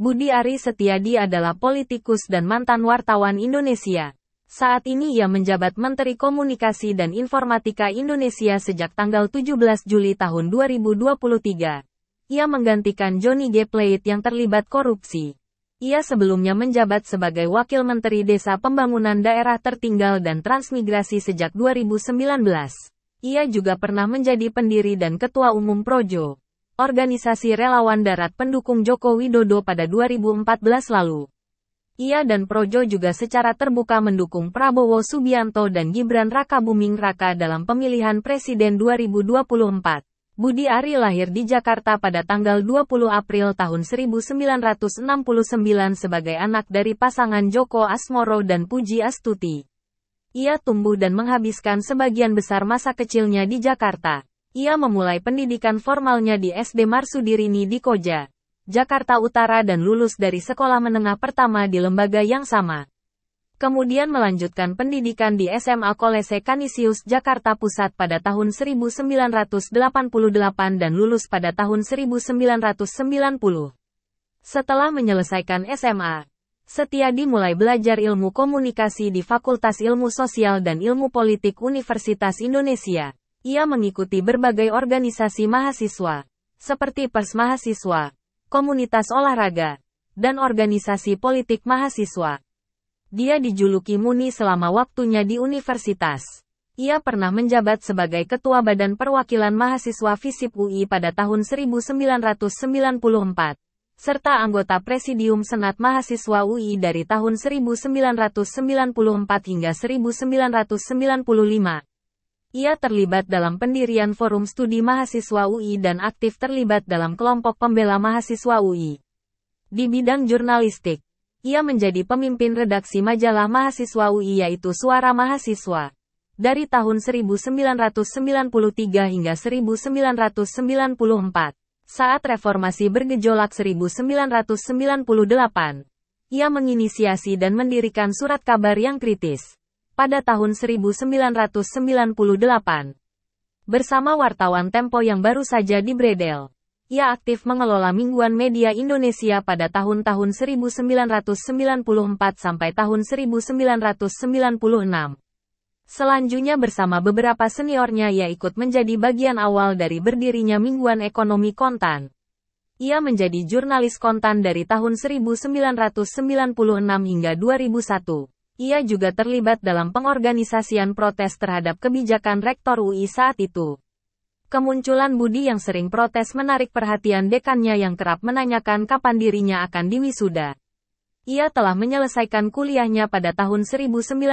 Budi Ari Setiadi adalah politikus dan mantan wartawan Indonesia. Saat ini ia menjabat Menteri Komunikasi dan Informatika Indonesia sejak tanggal 17 Juli tahun 2023. Ia menggantikan Johnny G. Plate yang terlibat korupsi. Ia sebelumnya menjabat sebagai Wakil Menteri Desa Pembangunan Daerah Tertinggal dan Transmigrasi sejak 2019. Ia juga pernah menjadi pendiri dan Ketua Umum Projo organisasi relawan darat pendukung Joko Widodo pada 2014 lalu. Ia dan Projo juga secara terbuka mendukung Prabowo Subianto dan Gibran Raka Buming Raka dalam pemilihan Presiden 2024. Budi Ari lahir di Jakarta pada tanggal 20 April tahun 1969 sebagai anak dari pasangan Joko Asmoro dan Puji Astuti. Ia tumbuh dan menghabiskan sebagian besar masa kecilnya di Jakarta. Ia memulai pendidikan formalnya di SD Marsudirini di Koja, Jakarta Utara dan lulus dari sekolah menengah pertama di lembaga yang sama. Kemudian melanjutkan pendidikan di SMA Kolese Kanisius Jakarta Pusat pada tahun 1988 dan lulus pada tahun 1990. Setelah menyelesaikan SMA, Setiadi mulai belajar ilmu komunikasi di Fakultas Ilmu Sosial dan Ilmu Politik Universitas Indonesia. Ia mengikuti berbagai organisasi mahasiswa, seperti pers mahasiswa, komunitas olahraga, dan organisasi politik mahasiswa. Dia dijuluki Muni selama waktunya di universitas. Ia pernah menjabat sebagai Ketua Badan Perwakilan Mahasiswa FISIP UI pada tahun 1994, serta anggota Presidium Senat Mahasiswa UI dari tahun 1994 hingga 1995. Ia terlibat dalam pendirian Forum Studi Mahasiswa UI dan aktif terlibat dalam kelompok pembela mahasiswa UI. Di bidang jurnalistik, ia menjadi pemimpin redaksi majalah mahasiswa UI yaitu Suara Mahasiswa. Dari tahun 1993 hingga 1994, saat reformasi bergejolak 1998, ia menginisiasi dan mendirikan surat kabar yang kritis pada tahun 1998. Bersama wartawan Tempo yang baru saja di Bredel, ia aktif mengelola Mingguan Media Indonesia pada tahun-tahun 1994 sampai tahun 1996. Selanjutnya bersama beberapa seniornya ia ikut menjadi bagian awal dari berdirinya Mingguan Ekonomi Kontan. Ia menjadi jurnalis kontan dari tahun 1996 hingga 2001. Ia juga terlibat dalam pengorganisasian protes terhadap kebijakan Rektor UI saat itu. Kemunculan Budi yang sering protes menarik perhatian dekannya yang kerap menanyakan kapan dirinya akan diwisuda. Ia telah menyelesaikan kuliahnya pada tahun 1994,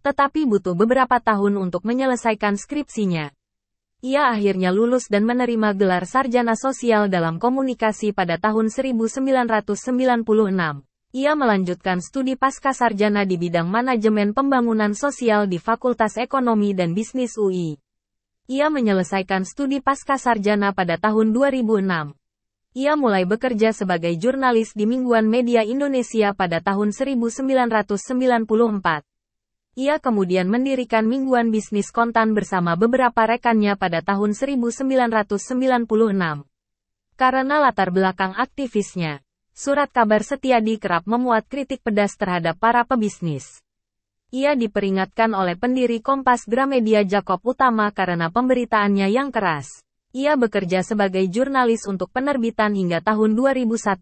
tetapi butuh beberapa tahun untuk menyelesaikan skripsinya. Ia akhirnya lulus dan menerima gelar sarjana sosial dalam komunikasi pada tahun 1996. Ia melanjutkan studi pasca sarjana di bidang manajemen pembangunan sosial di Fakultas Ekonomi dan Bisnis UI. Ia menyelesaikan studi pasca sarjana pada tahun 2006. Ia mulai bekerja sebagai jurnalis di Mingguan Media Indonesia pada tahun 1994. Ia kemudian mendirikan Mingguan Bisnis Kontan bersama beberapa rekannya pada tahun 1996. Karena latar belakang aktivisnya, surat kabar Setiadi kerap memuat kritik pedas terhadap para pebisnis. Ia diperingatkan oleh pendiri Kompas Gramedia Jakob Utama karena pemberitaannya yang keras. Ia bekerja sebagai jurnalis untuk penerbitan hingga tahun 2001.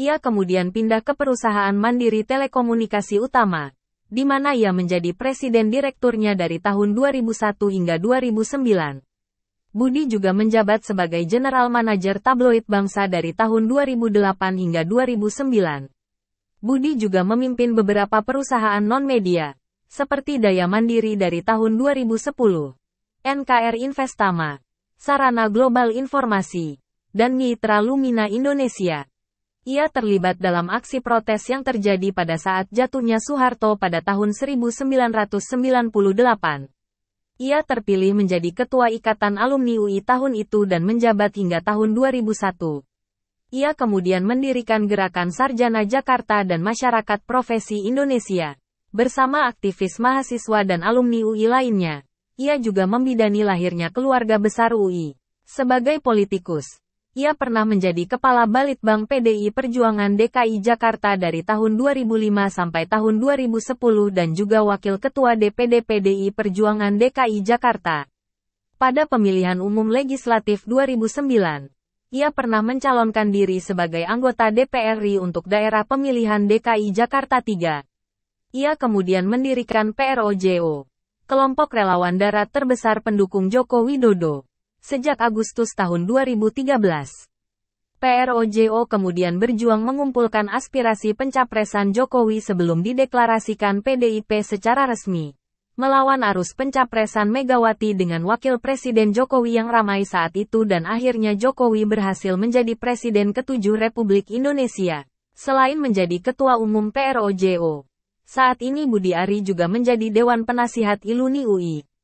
Ia kemudian pindah ke perusahaan Mandiri Telekomunikasi Utama, di mana ia menjadi presiden direkturnya dari tahun 2001 hingga 2009. Budi juga menjabat sebagai General Manager Tabloid Bangsa dari tahun 2008 hingga 2009. Budi juga memimpin beberapa perusahaan non-media, seperti Daya Mandiri dari tahun 2010, NKR Investama, Sarana Global Informasi, dan Mitra Lumina Indonesia. Ia terlibat dalam aksi protes yang terjadi pada saat jatuhnya Soeharto pada tahun 1998. Ia terpilih menjadi Ketua Ikatan Alumni UI tahun itu dan menjabat hingga tahun 2001. Ia kemudian mendirikan Gerakan Sarjana Jakarta dan Masyarakat Profesi Indonesia. Bersama aktivis mahasiswa dan alumni UI lainnya, ia juga membidani lahirnya keluarga besar UI. Sebagai politikus, ia pernah menjadi Kepala Balitbang PDI Perjuangan DKI Jakarta dari tahun 2005 sampai tahun 2010 dan juga Wakil Ketua DPD PDI Perjuangan DKI Jakarta. Pada pemilihan umum legislatif 2009, ia pernah mencalonkan diri sebagai anggota DPR RI untuk daerah pemilihan DKI Jakarta 3. Ia kemudian mendirikan PROJO, kelompok relawan darat terbesar pendukung Joko Widodo sejak Agustus tahun 2013. PROJO kemudian berjuang mengumpulkan aspirasi pencapresan Jokowi sebelum dideklarasikan PDIP secara resmi. Melawan arus pencapresan Megawati dengan Wakil Presiden Jokowi yang ramai saat itu dan akhirnya Jokowi berhasil menjadi Presiden ketujuh Republik Indonesia. Selain menjadi Ketua Umum PROJO, saat ini Budi Ari juga menjadi Dewan Penasihat Iluni UI.